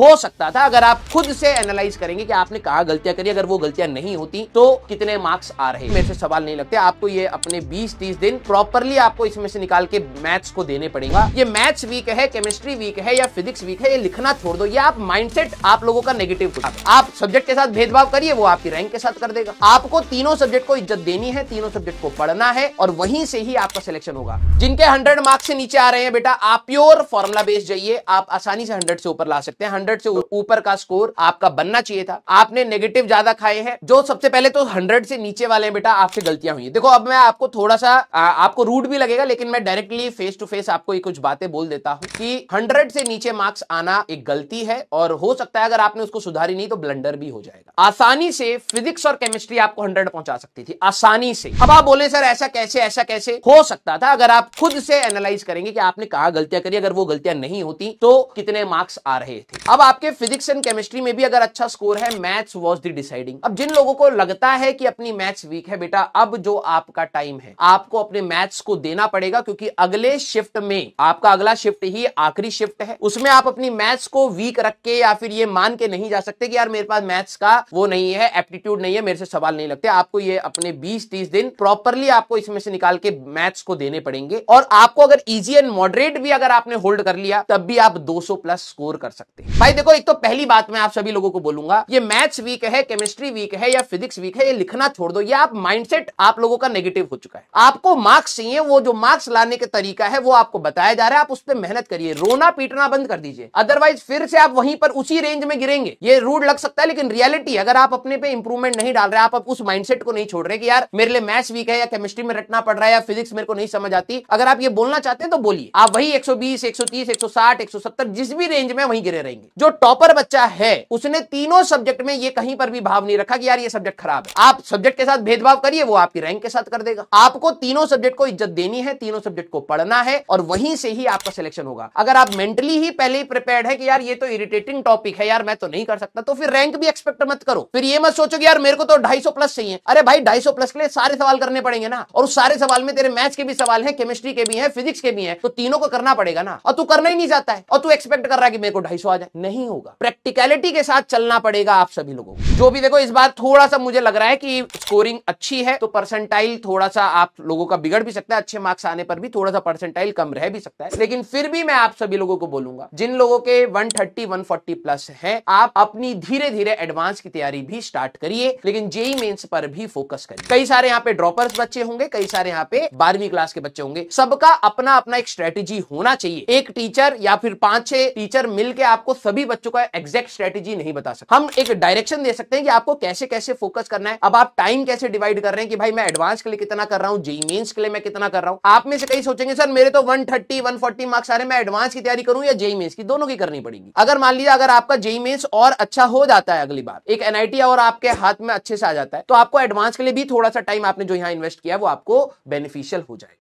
हो सकता था अगर आप खुद से एनालाइज करेंगे कि आपने कहा गलतियां करी अगर वो गलतियां नहीं होती तो कितने मार्क्स आ रहे मेरे से सवाल नहीं लगते आपको ये अपने 20-30 दिन प्रॉपरली आपको इसमें से निकाल के मैथ्स को देने पड़ेगा ये मैथ्स वीक है केमिस्ट्री वीक है या फिजिक्स वीक है ये लिखना छोड़ दो ये आप माइंडसेट आप लोगों का नेगेटिव आप सब्जेक्ट के साथ भेदभाव करिए वो आपकी रैंक के साथ कर देगा आपको तीनों सब्जेक्ट को इज्जत देनी है तीनों सब्जेक्ट को पढ़ना है और वहीं से ही आपका सिलेक्शन होगा जिनके हंड्रेड मार्क्स से नीचे आ रहे हैं बेटा आप प्योर फॉर्मुला बेस्ट जाइए आप आसानी से हंड्रेड से ऊपर ला सकते हैं हंड्रेड से तो ऊपर का स्कोर आपका बनना चाहिए था आपने नेगेटिव ज्यादा खाए हैं जो सबसे पहले तो हंड्रेड से नीचे वाले बेटा आपसे गलतियां हुई देखो अब मैं आपको थोड़ा सा आ, आपको रूट भी लगेगा लेकिन मैं डायरेक्टली फेस टू फेस आपको ये कुछ बातें बोल देता हूँ कि हंड्रेड से नीचे मार्क्स आना एक गलती है और हो सकता है अगर आपने उसको सुधारी नहीं तो ब्लंडर भी हो जाएगा आसानी से फिजिक्स और केमिस्ट्री आपको हंड्रेड पहुंचा सकती थी आसानी से अब आप बोले सर ऐसा कैसे ऐसा कैसे हो सकता था अगर आप खुद से एनालाइज करेंगे कि आपने कहा गलतियां करी अगर वो गलतियां नहीं होती तो कितने मार्क्स आ रहे थे अब अब आपके फिजिक्स एंड केमिस्ट्री में भी अगर अच्छा स्कोर है मैथ्स वॉज दी डिसाइडिंग अब जिन लोगों को लगता है कि अपनी मैथ्स वीक है बेटा अब जो आपका टाइम है आपको अपने मैथ्स को देना पड़ेगा क्योंकि अगले शिफ्ट में आपका अगला शिफ्ट ही आखिरी शिफ्ट है उसमें आप अपनी मैथ्स को वीक रख के या फिर ये मान के नहीं जा सकते कि यार मेरे पास मैथ्स का वो नहीं है एप्टीट्यूड नहीं है मेरे से सवाल नहीं लगते आपको ये अपने बीस तीस दिन प्रॉपरली आपको इसमें से निकाल के मैथ्स को देने पड़ेंगे और आपको अगर इजी एंड मॉडरेट भी अगर आपने होल्ड कर लिया तब भी आप 200 प्लस स्कोर कर सकते हैं भाई देखो एक तो पहली बात मैं आप सभी लोगों को बोलूंगा ये मैथ्स वीक है केमिस्ट्री वीक है या फिजिक्स वीक है ये लिखना छोड़ दो ये आप माइंडसेट आप लोगों का नेगेटिव हो चुका है आपको मार्क्स चाहिए वो जो मार्क्स लाने का तरीका है वो आपको बताया जा रहा है आप उस पर मेहनत करिए रोना पीटना बंद कर दीजिए अदरवाइज फिर से आप वहीं पर उसी रेंज में गिरेंगे ये रूड लग सकता है लेकिन रियलिटी अगर आप अपने पे इंप्रूवमेंट नहीं डाल रहे आप उस माइंडसेट को नहीं छोड़ रहे कि यार मेरे लिए मैथ्स वीक है या केमिस्ट्री में रटना पड़ रहा है या फिजिक्स मेरे को नहीं समझ आती अगर आप ये बोलना चाहते हैं तो बोलिए आप वही एक सौ 160, जिस भी रेंज में वहीं गिरे रहेंगे जो टॉपर बच्चा है उसने तीनों सब्जेक्ट में ये कहीं पर भी भाव नहीं रखा कि यार ये सब्जेक्ट खराब है आप सब्जेक्ट के साथ भेदभाव करिए वो आपकी रैंक के साथ कर देगा आपको तीनों सब्जेक्ट को इज्जत देनी है तीनों सब्जेक्ट को पढ़ना है और वहीं से ही आपका सिलेक्शन होगा अगर आप मेंटली ही पहले ही प्रिपेयर है कि यार ये तो इरिटेटिंग टॉपिक है यार मैं तो नहीं कर सकता तो फिर रैंक भी एक्सपेक्ट मत करो फिर ये मत सोचो कि यार मेरे को तो ढाई प्लस चाहिए अरे भाई ढाई प्लस के लिए सारे सवाल करने पड़ेंगे ना और उस सारे सवाल में तेरे मैथ्स के भी सवाल है केमिस्ट्री के भी है फिजिक्स के भी है तो तीनों को करना पड़ेगा ना और तू करना ही नहीं चाहता है और तू एक्सपेक्ट कर रहा है कि मेरे को ढाई आ जाए नहीं होगा प्रैक्टिकलिटी के साथ चलना पड़ेगा आप सभी लोगों को जो भी देखो इस बार थोड़ा सा मुझे लग रहा है कि स्कोरिंग अच्छी है तो परसेंटाइल थोड़ा सा आप लोगों का बिगड़ भी सकता है अच्छे मार्क्स आने पर भी थोड़ा सा परसेंटाइल कम रह भी सकता है लेकिन फिर भी मैं आप सभी लोगों को बोलूंगा जिन लोगों के वन 140 प्लस है आप अपनी धीरे धीरे एडवांस की तैयारी भी स्टार्ट करिए लेकिन जेई मेन्स पर भी फोकस करिए कई सारे यहाँ पे ड्रॉपर्स बच्चे होंगे कई सारे यहाँ पे बारहवीं क्लास के बच्चे होंगे सबका अपना अपना एक स्ट्रेटेजी होना चाहिए एक टीचर या फिर पांच छह टीचर मिलकर आपको सभी बच्चों का एग्जैक्ट स्ट्रेटेजी नहीं बता सकते हम एक डायरेक्शन दे सकते हैं कि आपको कैसे कैसे फोकस करना है अब आप टाइम कैसे डिवाइड कर रहे हैं कि भाई मैं एडवांस के लिए कितना कर रहा हूँ जी मीन के लिए मैं कितना कर रहा हूँ आप में से कहीं सोचेंगे सर मेरे तो वन थर्टी फोर्टी मार्क्स आ रहे हैं मैं एडवांस की तैयारी करूँ या जेई मेन्स की दोनों की करनी पड़ेगी अगर मान लीजिए अगर आपका जेई मेन्स और अच्छा हो जाता है अगली बार एक एनआईटी और आपके हाथ में अच्छे से आ जाता है तो आपको एडवांस के लिए भी थोड़ा सा टाइम आपने जो यहाँ इन्वेस्ट किया वो आपको बेनिफिशियल हो जाएगा